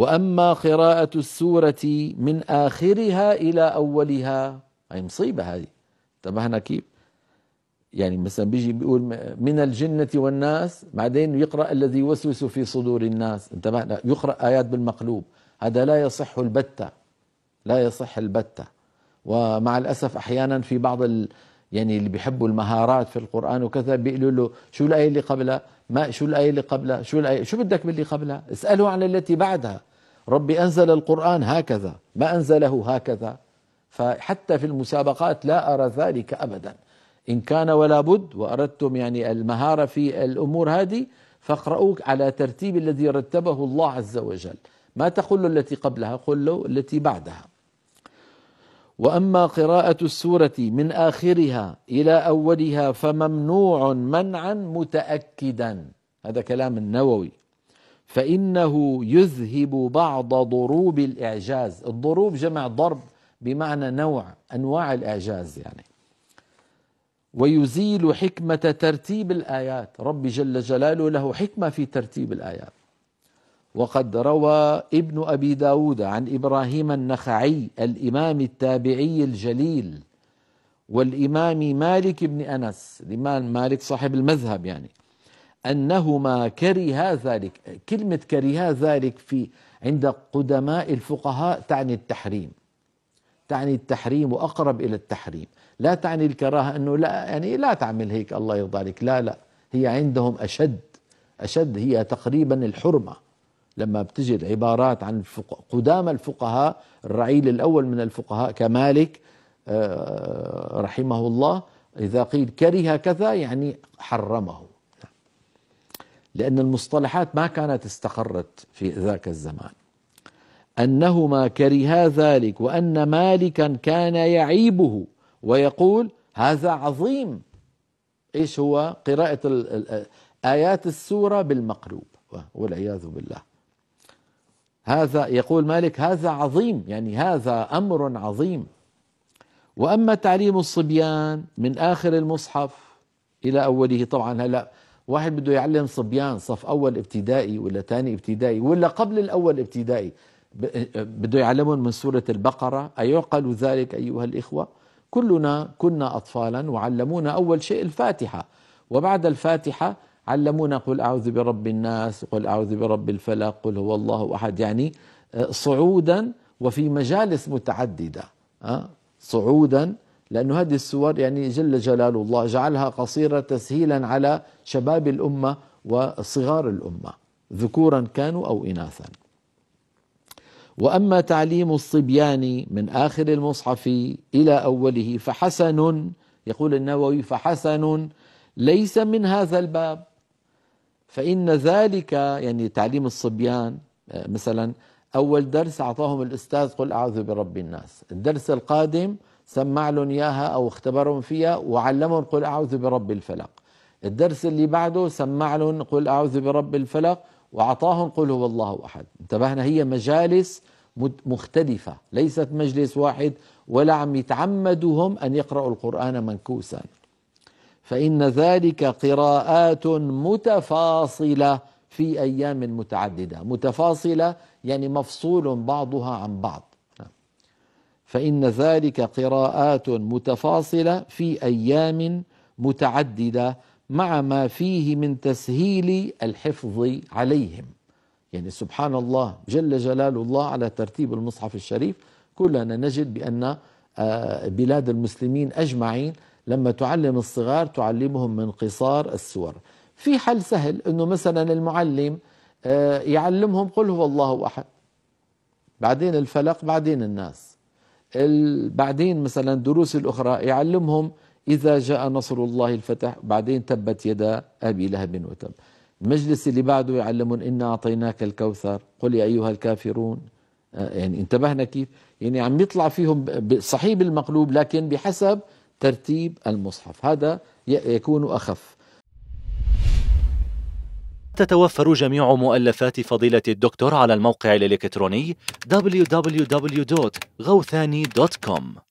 واما قراءه السوره من اخرها الى اولها هي مصيبه هذه انتبهنا كيف يعني مثلا بيجي بيقول من الجنة والناس بعدين يقرأ الذي يوسوس في صدور الناس انتبهنا يقرأ آيات بالمقلوب هذا لا يصح البتة لا يصح البتة ومع الأسف أحيانا في بعض ال يعني اللي بيحبوا المهارات في القرآن وكذا بيقولوا له شو الآية اللي قبلها ما شو الآية اللي قبلها شو الآية شو بدك باللي قبلها اسأله عن التي بعدها ربي أنزل القرآن هكذا ما أنزله هكذا فحتى في المسابقات لا أرى ذلك أبدا إن كان ولا بد وأردتم يعني المهارة في الأمور هذه فاقرأوا على ترتيب الذي رتبه الله عز وجل ما تقول التي قبلها قل له التي بعدها واما قراءه السوره من اخرها الى اولها فممنوع منعا متاكدا هذا كلام النووي فإنه يذهب بعض ضروب الإعجاز الضروب جمع ضرب بمعنى نوع أنواع الإعجاز يعني ويزيل حكمة ترتيب الآيات رب جل جلاله له حكمة في ترتيب الآيات وقد روى ابن أبي داود عن إبراهيم النخعي الإمام التابعي الجليل والإمام مالك بن أنس الإمام مالك صاحب المذهب يعني أنهما كرها ذلك كلمة كرها ذلك في عند قدماء الفقهاء تعني التحريم تعني التحريم وأقرب إلى التحريم لا تعني الكراهة أنه لا يعني لا تعمل هيك الله يرضى عليك لا لا هي عندهم أشد أشد هي تقريبا الحرمة لما بتجي العبارات عن قدامى الفقهاء الرعيل الأول من الفقهاء كمالك آه، رحمه الله إذا قيل كره كذا يعني حرمه لأن المصطلحات ما كانت استقرت في ذاك الزمان أنهما كرها ذلك وأن مالكا كان يعيبه ويقول هذا عظيم إيش هو قراءة آيات السورة بالمقلوب والعياذ بالله هذا يقول مالك هذا عظيم يعني هذا أمر عظيم وأما تعليم الصبيان من آخر المصحف إلى أوله طبعا هلأ واحد بده يعلم صبيان صف أول ابتدائي ولا ثاني ابتدائي ولا قبل الأول ابتدائي بده يعلمهم من سورة البقرة أيعقل ذلك أيها الإخوة كلنا كنا أطفالا وعلمونا أول شيء الفاتحة وبعد الفاتحة علمونا قل أعوذ برب الناس قل أعوذ برب الفلق قل هو الله أحد يعني آه، صعودا وفي مجالس متعددة آه، صعودا لأنه هذه السور يعني جل جلال الله جعلها قصيرة تسهيلا على شباب الأمة وصغار الأمة ذكورا كانوا أو إناثا وأما تعليم الصبيان من آخر المصحف إلى أوله فحسن يقول النووي فحسن ليس من هذا الباب فإن ذلك يعني تعليم الصبيان آه، مثلا أول درس أعطاهم الأستاذ قل أعوذ برب الناس الدرس القادم سمع لهم اياها او اختبرهم فيها وعلمهم قل اعوذ برب الفلق الدرس اللي بعده سمع لهم قل اعوذ برب الفلق واعطاهم قل هو الله احد انتبهنا هي مجالس مختلفة ليست مجلس واحد ولا عم يتعمدوا هم أن يقرأوا القرآن منكوسا فإن ذلك قراءات متفاصلة في أيام متعددة متفاصلة يعني مفصول بعضها عن بعض فإن ذلك قراءات متفاصلة في أيام متعددة مع ما فيه من تسهيل الحفظ عليهم يعني سبحان الله جل جلال الله على ترتيب المصحف الشريف كلنا نجد بأن آه، بلاد المسلمين أجمعين لما تعلم الصغار تعلمهم من قصار السور في حل سهل أنه مثلا المعلم آه، يعلمهم قل هو الله أحد بعدين الفلق بعدين الناس بعدين مثلا الدروس الأخرى يعلمهم إذا جاء نصر الله الفتح بعدين تبت يدا أبي لهب وتب المجلس اللي بعده يعلمون إنا أعطيناك الكوثر قل يا أيها الكافرون آه، يعني انتبهنا كيف يعني عم يطلع فيهم صحيح المقلوب لكن بحسب ترتيب المصحف هذا يكون أخف تتوفر جميع مؤلفات فضيلة الدكتور على الموقع الإلكتروني www.gouthani.com